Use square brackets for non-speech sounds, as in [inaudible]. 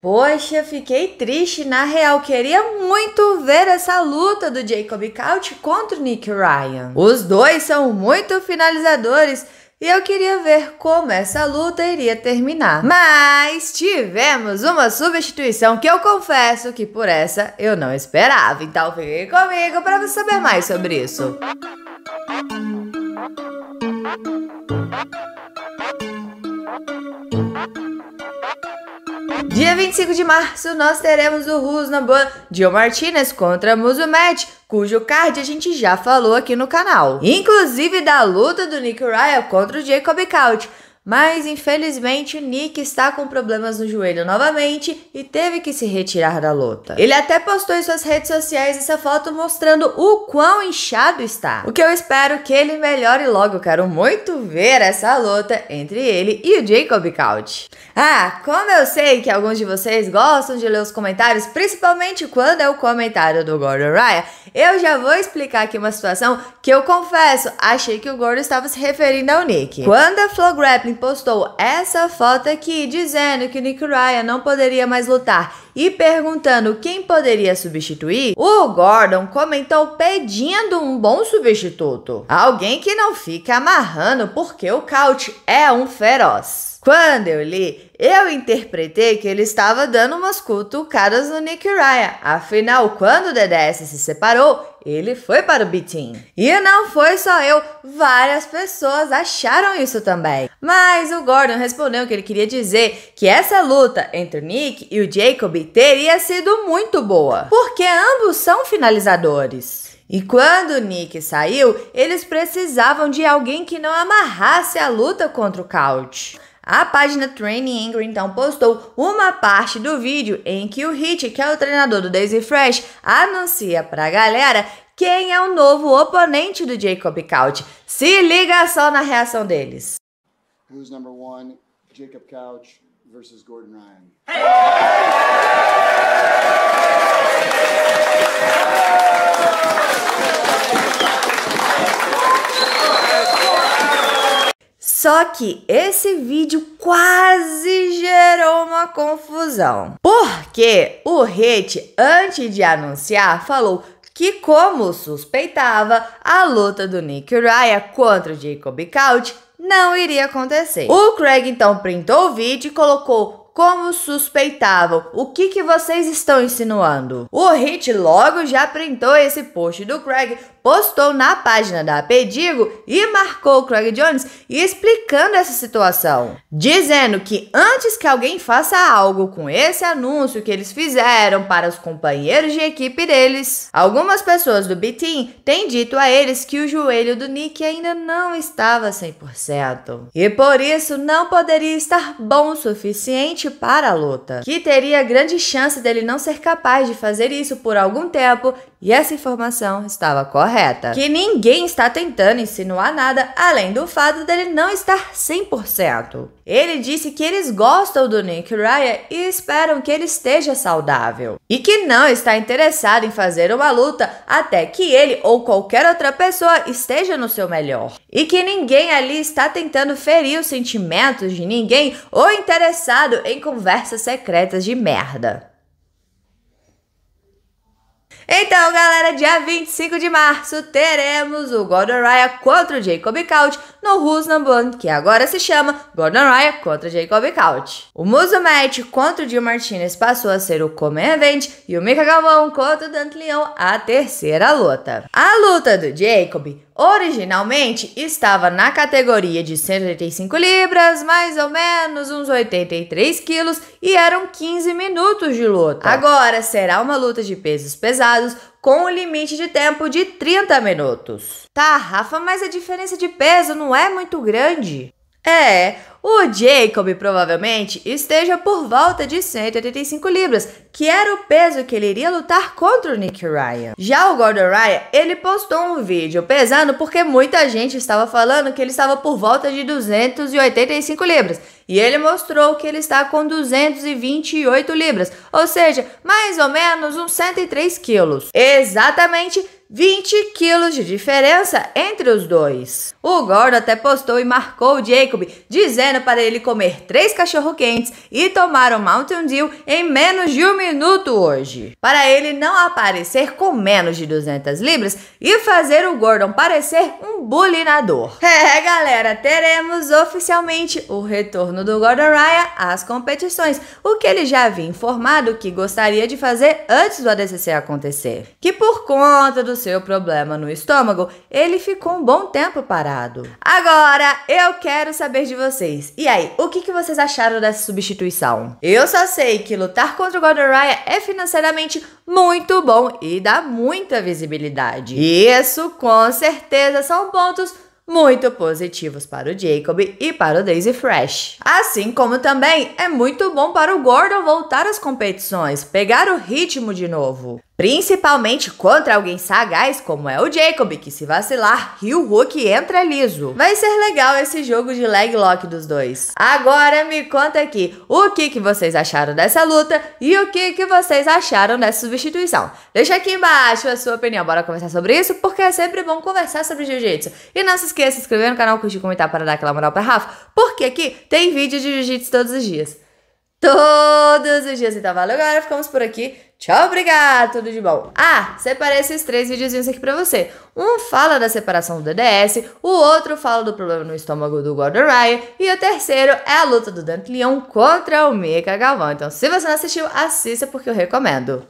Poxa, fiquei triste. Na real, queria muito ver essa luta do Jacob Couch contra o Nick Ryan. Os dois são muito finalizadores e eu queria ver como essa luta iria terminar. Mas tivemos uma substituição que eu confesso que por essa eu não esperava. Então fique comigo para você saber mais sobre isso. Música Dia 25 de março, nós teremos o Rusnaban Gil Martinez contra Musumet, cujo card a gente já falou aqui no canal. Inclusive da luta do Nick Ryan contra o Jacob Couch. Mas infelizmente o Nick está com problemas no joelho novamente e teve que se retirar da luta. Ele até postou em suas redes sociais essa foto mostrando o quão inchado está. O que eu espero que ele melhore logo, quero muito ver essa luta entre ele e o Jacob Couch. Ah, como eu sei que alguns de vocês gostam de ler os comentários, principalmente quando é o comentário do Gordon Ryan, eu já vou explicar aqui uma situação que eu confesso, achei que o Gordon estava se referindo ao Nick. Quando a Flo Grappling postou essa foto aqui dizendo que Nick Ryan não poderia mais lutar e perguntando quem poderia substituir, o Gordon comentou pedindo um bom substituto. Alguém que não fica amarrando porque o Couch é um feroz. Quando eu li, eu interpretei que ele estava dando umas cutucadas no Nick Ryan. Afinal, quando o DDS se separou, ele foi para o Bitin. E não foi só eu, várias pessoas acharam isso também. Mas o Gordon respondeu que ele queria dizer que essa luta entre o Nick e o Jacob teria sido muito boa, porque ambos são finalizadores. E quando o Nick saiu, eles precisavam de alguém que não amarrasse a luta contra o Couch. A página Training Angry então postou uma parte do vídeo em que o Hit, que é o treinador do Daisy Fresh, anuncia pra galera quem é o novo oponente do Jacob Couch. Se liga só na reação deles. Who's number one? Jacob Couch versus Gordon Ryan. Hey! Só que esse vídeo quase gerou uma confusão. Porque o Hit, antes de anunciar, falou que, como suspeitava, a luta do Nick Raya contra o Jacob Couch não iria acontecer. O Craig então printou o vídeo e colocou como suspeitavam. O que, que vocês estão insinuando? O Hit logo já printou esse post do Craig postou na página da Pedigo e marcou o Craig Jones explicando essa situação, dizendo que antes que alguém faça algo com esse anúncio que eles fizeram para os companheiros de equipe deles, algumas pessoas do B-Team têm dito a eles que o joelho do Nick ainda não estava 100% e por isso não poderia estar bom o suficiente para a luta, que teria grande chance dele não ser capaz de fazer isso por algum tempo e essa informação estava correta correta, que ninguém está tentando insinuar nada além do fato dele não estar 100%. Ele disse que eles gostam do Nick Ryan e esperam que ele esteja saudável e que não está interessado em fazer uma luta até que ele ou qualquer outra pessoa esteja no seu melhor e que ninguém ali está tentando ferir os sentimentos de ninguém ou interessado em conversas secretas de merda. Então, galera, dia 25 de março teremos o Gordon Ryan contra o Jacob Couch no Who's Number One, que agora se chama Gordon Ryan contra Jacob Couch. O Muso Match contra o Gil Martinez passou a ser o Comer Event e o Mika Galvão contra o Dante Leão a terceira luta. A luta do Jacob originalmente estava na categoria de 185 libras, mais ou menos uns 83 quilos, e eram 15 minutos de luta. Agora será uma luta de pesos pesados com um limite de tempo de 30 minutos. Tá, Rafa, mas a diferença de peso não é muito grande. É, o Jacob provavelmente esteja por volta de 185 libras, que era o peso que ele iria lutar contra o Nick Ryan. Já o Gordon Ryan, ele postou um vídeo pesando porque muita gente estava falando que ele estava por volta de 285 libras. E ele mostrou que ele está com 228 libras, ou seja, mais ou menos uns 103 quilos. Exatamente 20 quilos de diferença entre os dois. O Gordon até postou e marcou o Jacob, dizendo para ele comer três cachorro-quentes e tomar um Mountain Dew em menos de um minuto hoje. Para ele não aparecer com menos de 200 libras e fazer o Gordon parecer um bulinador. [laughs] É, galera, teremos oficialmente o retorno do Gordon Ryan às competições, o que ele já havia informado que gostaria de fazer antes do ADCC acontecer. Que por conta do seu problema no estômago, ele ficou um bom tempo parado. Agora, eu quero saber de vocês. E aí, o que, que vocês acharam dessa substituição? Eu só sei que lutar contra o Godoraya é financeiramente muito bom e dá muita visibilidade. Isso, com certeza, são pontos muito positivos para o Jacob e para o Daisy Fresh. Assim como também é muito bom para o Gordon voltar às competições, pegar o ritmo de novo. Principalmente contra alguém sagaz como é o Jacob, que se vacilar, Rio Hulk entra liso. Vai ser legal esse jogo de leg lock dos dois. Agora me conta aqui, o que, que vocês acharam dessa luta e o que, que vocês acharam dessa substituição. Deixa aqui embaixo a sua opinião, bora conversar sobre isso, porque é sempre bom conversar sobre jiu-jitsu. E não se esqueça de se inscrever no canal, curtir, comentar para dar aquela moral para Rafa, porque aqui tem vídeo de jiu-jitsu todos os dias. Todos os dias, então valeu galera, ficamos por aqui. Tchau, obrigado, tudo de bom. Ah, separei esses três videozinhos aqui pra você. Um fala da separação do DDS, o outro fala do problema no estômago do Gordon Ryan e o terceiro é a luta do Dante Leon contra o Mika Galvão. Então, se você não assistiu, assista porque eu recomendo.